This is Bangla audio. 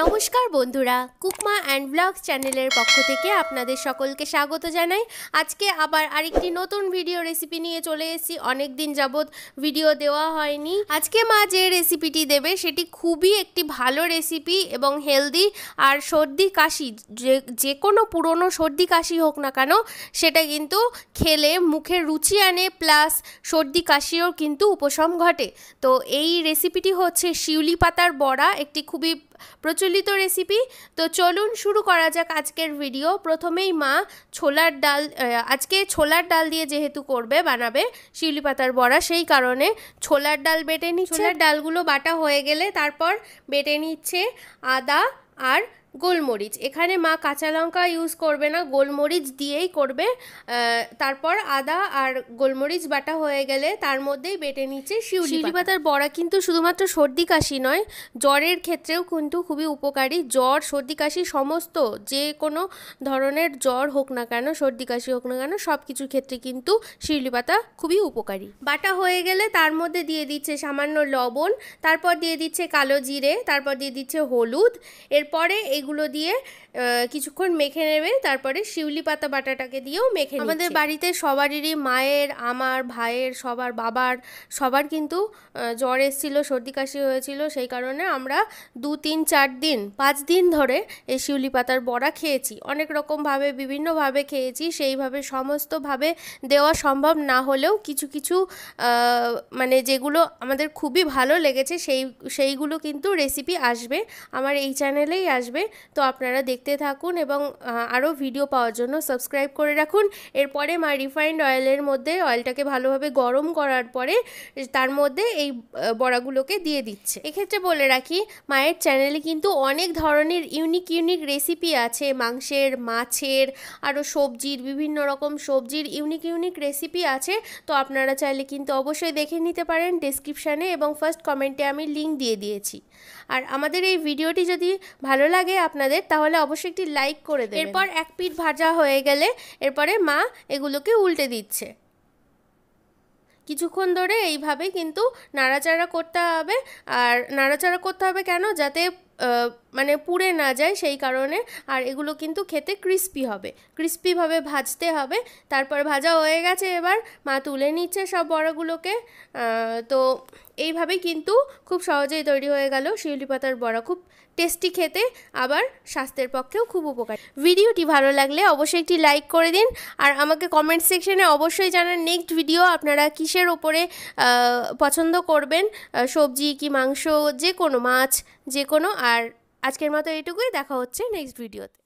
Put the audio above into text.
নমস্কার বন্ধুরা কুকমা অ্যান্ড ব্লগ চ্যানেলের পক্ষ থেকে আপনাদের সকলকে স্বাগত জানাই আজকে আবার আরেকটি নতুন ভিডিও রেসিপি নিয়ে চলে এসেছি অনেক দিন যাবৎ ভিডিও দেওয়া হয়নি আজকে মা যে রেসিপিটি দেবে সেটি খুবই একটি ভালো রেসিপি এবং হেলদি আর সর্দি কাশি যে যে কোনো পুরনো সর্দি কাশি হোক না কেন সেটা কিন্তু খেলে মুখে রুচি আনে প্লাস সর্দি কাশিও কিন্তু উপশম ঘটে তো এই রেসিপিটি হচ্ছে শিউলি পাতার বড়া একটি খুবই প্রচলিত রেসিপি তো চলুন শুরু করা যাক আজকের ভিডিও প্রথমেই মা ছোলার ডাল আজকে ছোলার ডাল দিয়ে যেহেতু করবে বানাবে শিউলি পাতার বড়া সেই কারণে ছোলার ডাল বেটে নিচ্ছে ছোলার ডালগুলো বাটা হয়ে গেলে তারপর বেটে নিচ্ছে আদা আর গোলমরিচ এখানে মা কাঁচা লঙ্কা ইউজ করবে না গোলমরিচ দিয়েই করবে তারপর আদা আর গোলমরিচ বাটা হয়ে গেলে তার মধ্যেই বেটে নিচ্ছে শিউলি পাতার বড়া কিন্তু শুধুমাত্র সর্দি কাশি নয় জ্বরের ক্ষেত্রেও কিন্তু খুবই উপকারী জ্বর সর্দি কাশি সমস্ত যে কোনো ধরনের জ্বর হোক না কেন সর্দি কাশি হোক না কেন সব কিছুর ক্ষেত্রে কিন্তু শিউলি পাতা খুবই উপকারী বাটা হয়ে গেলে তার মধ্যে দিয়ে দিচ্ছে সামান্য লবণ তারপর দিয়ে দিচ্ছে কালো জিরে তারপর দিয়ে দিচ্ছে হলুদ এরপরে এই এগুলো দিয়ে কিছুক্ষণ মেখে নেবে তারপরে শিউলি পাতা বাটাটাকে দিয়েও মেখে আমাদের বাড়িতে সবারই মায়ের আমার ভাইয়ের সবার বাবার সবার কিন্তু জ্বর এসেছিলো সর্দি কাশি হয়েছিল সেই কারণে আমরা দু তিন চার দিন পাঁচ দিন ধরে এই শিউলি পাতার বড়া খেয়েছি অনেক রকমভাবে বিভিন্নভাবে খেয়েছি সেইভাবে সমস্তভাবে দেওয়া সম্ভব না হলেও কিছু কিছু মানে যেগুলো আমাদের খুবই ভালো লেগেছে সেই সেইগুলো কিন্তু রেসিপি আসবে আমার এই চ্যানেলেই আসবে তো আপনারা দেখতে থাকুন এবং আরও ভিডিও পাওয়ার জন্য সাবস্ক্রাইব করে রাখুন এরপরে মা রিফাইন্ড অয়েলের মধ্যে অয়েলটাকে ভালোভাবে গরম করার পরে তার মধ্যে এই বড়াগুলোকে দিয়ে দিচ্ছে এক্ষেত্রে বলে রাখি মায়ের চ্যানেলে কিন্তু অনেক ধরনের ইউনিক ইউনিক রেসিপি আছে মাংসের মাছের আরও সবজির বিভিন্ন রকম সবজির ইউনিক ইউনিক রেসিপি আছে তো আপনারা চাইলে কিন্তু অবশ্যই দেখে নিতে পারেন ডিসক্রিপশানে এবং ফার্স্ট কমেন্টে আমি লিঙ্ক দিয়ে দিয়েছি আর আমাদের এই ভিডিওটি যদি ভালো লাগে আপনাদের তাহলে অবশ্যই একটি লাইক করে দেবেন এরপর এক পিঠ ভাজা হয়ে গেলে এরপরে মা এগুলোকে উল্টে দিচ্ছে কিছুক্ষণ ধরে এইভাবে কিন্তু নাড়াচাড়া করতে হবে আর নাড়াচাড়া করতে হবে কেন যাতে মানে পুড়ে না যায় সেই কারণে আর এগুলো কিন্তু খেতে ক্রিস্পি হবে ক্রিস্পিভাবে ভাজতে হবে তারপর ভাজা হয়ে গেছে এবার মা তুলে নিচ্ছে সব বড়াগুলোকে তো এইভাবে কিন্তু খুব সহজেই তৈরি হয়ে গেল শিউলি পাতার বড়া খুব টেস্টি খেতে আবার স্বাস্থ্যের পক্ষেও খুব উপকার ভিডিওটি ভালো লাগলে অবশ্যই একটি লাইক করে দিন আর আমাকে কমেন্ট সেকশনে অবশ্যই জানান নেক্সট ভিডিও আপনারা কিসের ওপরে পছন্দ করবেন সবজি কি মাংস যে কোনো মাছ যে কোনো আর আর আজকের মতো এটুকুই দেখা হচ্ছে নেক্সট ভিডিওতে